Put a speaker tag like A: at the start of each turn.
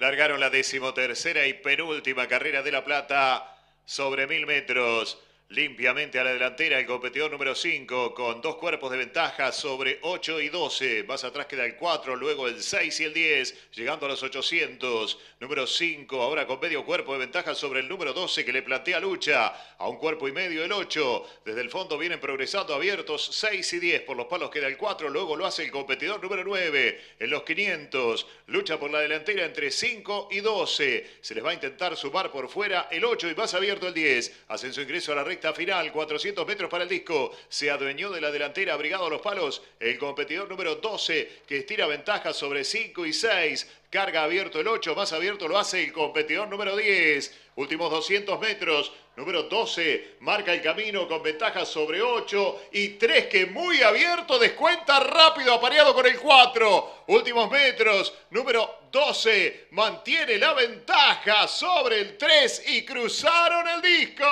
A: Largaron la decimotercera y penúltima carrera de La Plata sobre mil metros. Limpiamente a la delantera el competidor número 5 con dos cuerpos de ventaja sobre 8 y 12. Más atrás queda el 4, luego el 6 y el 10, llegando a los 800. Número 5 ahora con medio cuerpo de ventaja sobre el número 12 que le plantea lucha. A un cuerpo y medio el 8. Desde el fondo vienen progresando abiertos 6 y 10. Por los palos queda el 4, luego lo hace el competidor número 9. En los 500 lucha por la delantera entre 5 y 12. Se les va a intentar sumar por fuera el 8 y más abierto el 10. Hacen su ingreso a la recta final, 400 metros para el disco. Se adueñó de la delantera, abrigado a los palos, el competidor número 12, que estira ventaja sobre 5 y 6. Carga abierto el 8, más abierto lo hace el competidor número 10. Últimos 200 metros, número 12, marca el camino con ventaja sobre 8 y 3 que muy abierto, descuenta rápido, apareado con el 4. Últimos metros, número 12, mantiene la ventaja sobre el 3 y cruzaron el disco.